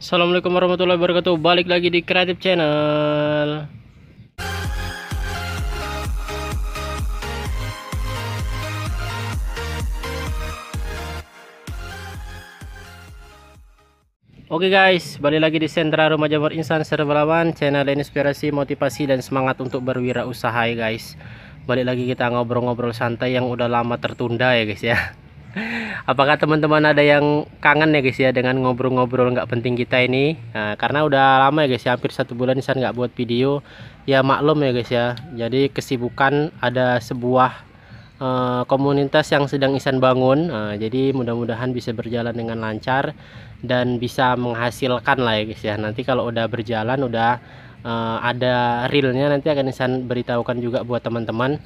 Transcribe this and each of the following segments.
Assalamualaikum warahmatullahi wabarakatuh Balik lagi di Kreatif Channel Oke okay guys, balik lagi di sentra rumah jamur insan serbalawan Channel inspirasi, motivasi, dan semangat untuk berwirausaha ya guys Balik lagi kita ngobrol-ngobrol santai yang udah lama tertunda ya guys ya apakah teman-teman ada yang kangen ya guys ya dengan ngobrol-ngobrol nggak penting kita ini nah, karena udah lama ya guys ya hampir satu bulan saya nggak buat video ya maklum ya guys ya jadi kesibukan ada sebuah uh, komunitas yang sedang Isan bangun uh, jadi mudah-mudahan bisa berjalan dengan lancar dan bisa menghasilkan lah ya guys ya nanti kalau udah berjalan udah uh, ada realnya nanti akan Isan beritahukan juga buat teman-teman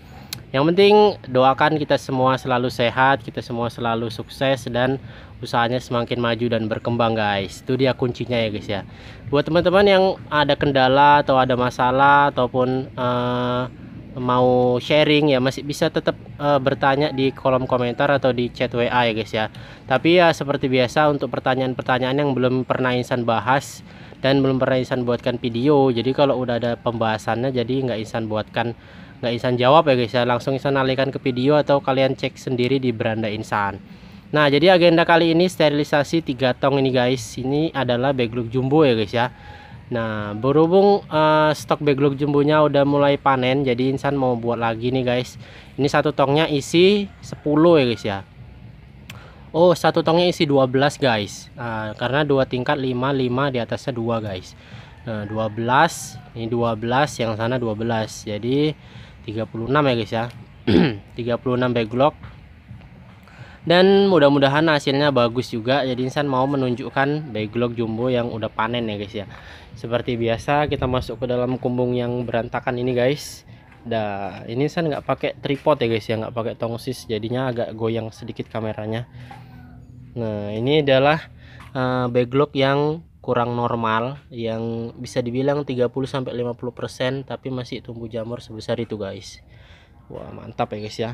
yang penting doakan kita semua selalu sehat, kita semua selalu sukses dan usahanya semakin maju dan berkembang guys. Itu dia kuncinya ya guys ya. Buat teman-teman yang ada kendala atau ada masalah ataupun uh, mau sharing ya masih bisa tetap uh, bertanya di kolom komentar atau di chat WA ya guys ya. Tapi ya seperti biasa untuk pertanyaan-pertanyaan yang belum pernah Insan bahas dan belum pernah Insan buatkan video. Jadi kalau udah ada pembahasannya jadi nggak Insan buatkan nggak Insan jawab ya guys ya langsung isan alihkan ke video atau kalian cek sendiri di beranda Insan nah jadi agenda kali ini sterilisasi tiga tong ini guys ini adalah backlog jumbo ya guys ya nah berhubung uh, stok backlog jumbonya udah mulai panen jadi Insan mau buat lagi nih guys ini satu tongnya isi 10 ya guys ya Oh satu tongnya isi 12 guys uh, karena dua tingkat 5 5 di atasnya dua guys nah, 12 ini 12 yang sana 12 jadi 36 ya guys ya 36 backlog dan mudah-mudahan hasilnya bagus juga jadi insan mau menunjukkan backlog jumbo yang udah panen ya guys ya seperti biasa kita masuk ke dalam kumbung yang berantakan ini guys dah ini insan nggak pakai tripod ya guys ya nggak pakai tongsis jadinya agak goyang sedikit kameranya nah ini adalah uh, backlog yang kurang normal yang bisa dibilang 30 sampai 50% tapi masih tumbuh jamur sebesar itu guys. Wah, mantap ya guys ya.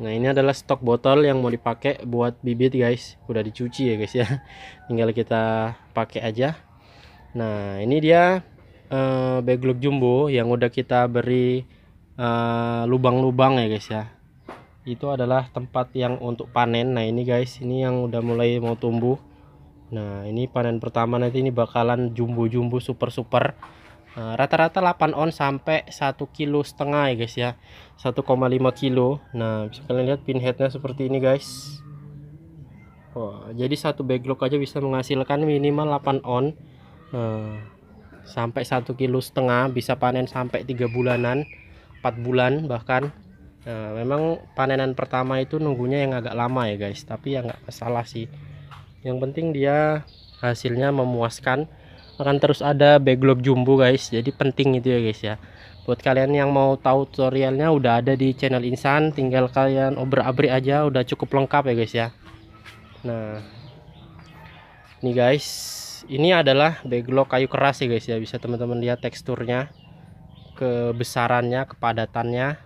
Nah, ini adalah stok botol yang mau dipakai buat bibit guys. Udah dicuci ya guys ya. Tinggal kita pakai aja. Nah, ini dia uh, baglog jumbo yang udah kita beri eh, lubang-lubang uh, ya guys ya. Itu adalah tempat yang untuk panen. Nah, ini guys, ini yang udah mulai mau tumbuh Nah ini panen pertama nanti ini bakalan jumbo-jumbo super-super eh, rata-rata 8 on sampai 1 kilo setengah ya guys ya 1,5 kilo nah bisa kalian lihat pin pinheadnya seperti ini guys Wah, jadi satu backlog aja bisa menghasilkan minimal 8 on nah, sampai 1 kilo setengah bisa panen sampai 3 bulanan 4 bulan bahkan nah, memang panenan pertama itu nunggunya yang agak lama ya guys tapi ya nggak masalah sih yang penting dia hasilnya memuaskan akan terus ada backlog jumbo guys jadi penting itu ya guys ya buat kalian yang mau tahu tutorialnya udah ada di channel insan tinggal kalian obra-abri aja udah cukup lengkap ya guys ya nah ini guys ini adalah backlog kayu keras ya guys ya bisa teman-teman lihat teksturnya kebesarannya kepadatannya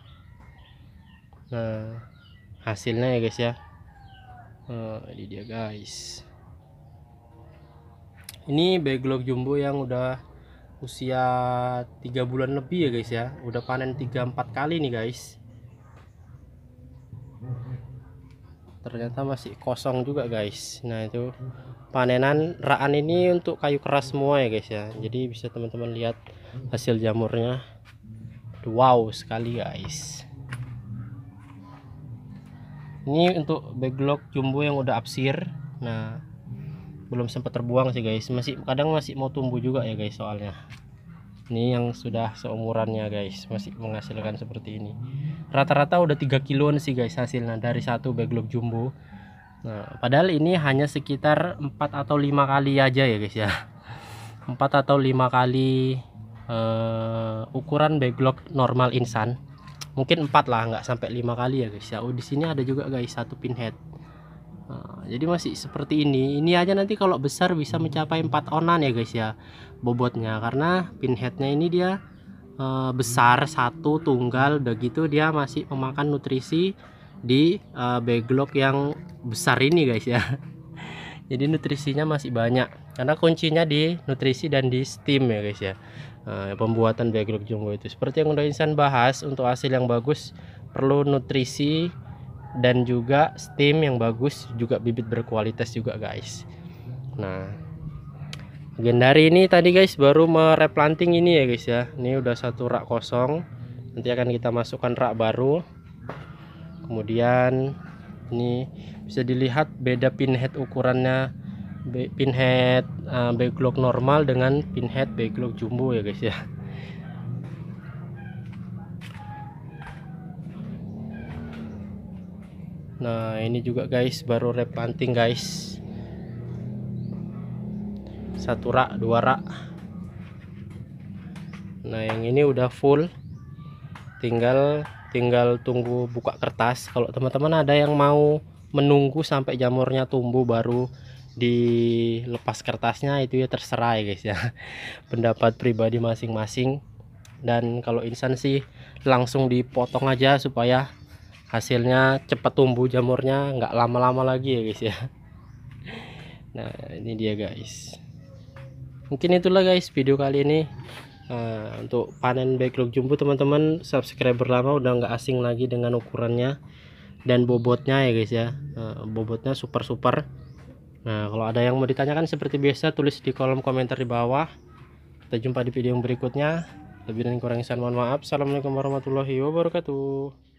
nah hasilnya ya guys ya nah, ini dia guys ini backlog jumbo yang udah usia tiga bulan lebih ya guys ya udah panen 3-4 kali nih guys ternyata masih kosong juga guys nah itu panenan raan ini untuk kayu keras semua ya guys ya jadi bisa teman-teman lihat hasil jamurnya wow sekali guys ini untuk backlog jumbo yang udah absir nah belum sempat terbuang sih guys masih kadang masih mau tumbuh juga ya guys soalnya ini yang sudah seumurannya guys masih menghasilkan seperti ini rata-rata udah 3 kiloan sih guys hasilnya dari satu backlog jumbo Nah, padahal ini hanya sekitar 4 atau 5 kali aja ya guys ya. 4 atau 5 kali uh, ukuran backlog normal insan mungkin empat lah nggak sampai lima kali ya guys ya oh di sini ada juga guys satu pinhead nah, jadi masih seperti ini ini aja nanti kalau besar bisa mencapai empat onan ya guys ya bobotnya karena pinheadnya ini dia uh, besar satu tunggal udah gitu dia masih memakan nutrisi di uh, backlog yang besar ini guys ya jadi nutrisinya masih banyak karena kuncinya di nutrisi dan di steam ya guys ya uh, pembuatan bagelok jumbo itu seperti yang udah insan bahas untuk hasil yang bagus perlu nutrisi dan juga steam yang bagus juga bibit berkualitas juga guys nah Gendari ini tadi guys baru mereplanting ini ya guys ya ini udah satu rak kosong nanti akan kita masukkan rak baru kemudian ini bisa dilihat beda pinhead ukurannya pinhead uh, backlog normal dengan pinhead backlog jumbo ya guys ya nah ini juga guys baru repanting guys satu rak dua rak nah yang ini udah full tinggal tinggal tunggu buka kertas kalau teman-teman ada yang mau menunggu sampai jamurnya tumbuh baru dilepas kertasnya itu ya terserah ya guys ya pendapat pribadi masing-masing dan kalau insan sih langsung dipotong aja supaya hasilnya cepat tumbuh jamurnya nggak lama-lama lagi ya guys ya nah ini dia guys mungkin itulah guys video kali ini Nah, untuk panen backlog jumbo teman-teman subscriber lama udah nggak asing lagi dengan ukurannya dan bobotnya ya guys ya nah, bobotnya super super nah kalau ada yang mau ditanyakan seperti biasa tulis di kolom komentar di bawah kita jumpa di video yang berikutnya lebih dan kurangnya mohon maaf assalamualaikum warahmatullahi wabarakatuh